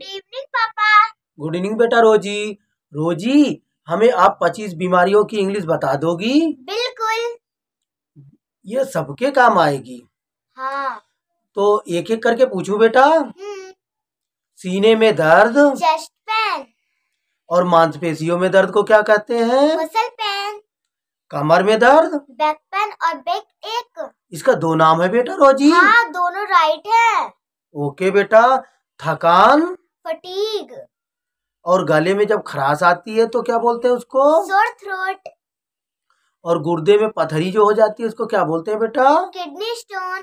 Good evening पापा good evening बेटा Rosy रोजी हमें आप पच्चीस बीमारियों की इंग्लिश बता दोगी बिल्कुल ये सबके काम आएगी हाँ तो एक एक करके पूछू बेटा हम्म। सीने में दर्द चेस्ट पेन और मांसपेशियों में दर्द को क्या कहते हैं मसल पेन कमर में दर्द बैक पेन और बैक एक इसका दो नाम है बेटा रोजी हाँ दोनों राइट है ओके बेटा थकान फटीग और गले में जब खराश आती है तो क्या बोलते हैं उसको सोर थ्रोट और गुर्दे में पथरी जो हो जाती है उसको क्या बोलते हैं बेटा किडनी स्टोन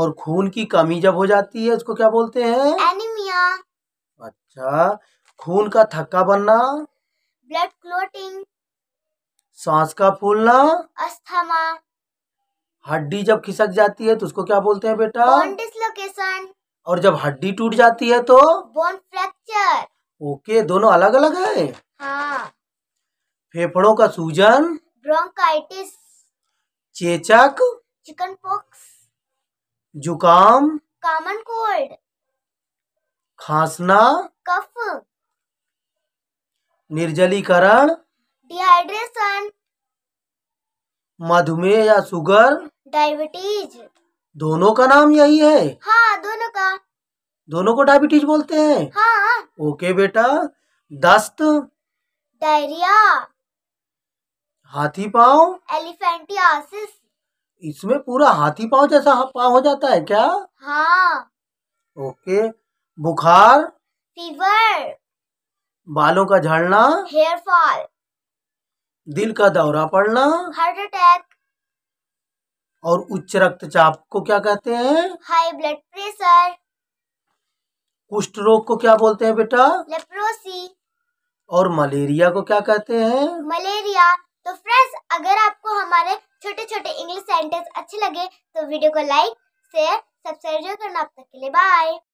और खून की कमी जब हो जाती है उसको क्या बोलते हैं एनीमिया अच्छा खून का थक्का बनना ब्लड क्लोटिंग सांस का फूलना अस्थमा हड्डी जब खिसक जाती है तो उसको क्या बोलते हैं बेटा डिसलोकेशन और जब हड्डी टूट जाती है तो बोन फ्रैक्चर ओके दोनों अलग अलग है हाँ। फेफड़ों का सूजन ब्रोंकाइटिस चेचक चिकन पॉक्स जुकाम कॉमन कोल्ड खांसना कफ निर्जलीकरण डिहाइड्रेशन मधुमेह या शुगर डायबिटीज दोनों का नाम यही है हाँ दोनों का दोनों को डायबिटीज बोलते हैं हाँ, हाँ। ओके बेटा दस्त डायरिया हाथी पाव एलिफेंटियासिस इसमें पूरा हाथी पाव जैसा पाव हो जाता है क्या हाँ ओके बुखार फीवर बालों का झड़ना हेयर फॉल दिल का दौरा पड़ना हार्ट अटैक और उच्च रक्तचाप को क्या कहते हैं हाई ब्लड प्रेशर कुष्ठ रोग को क्या बोलते हैं बेटा लेप्रोसी और मलेरिया को क्या कहते हैं मलेरिया तो फ्रेंड्स अगर आपको हमारे छोटे छोटे इंग्लिश सेंटेंस अच्छे लगे तो वीडियो को लाइक शेयर सब्सक्राइब करना आप तक के लिए बाय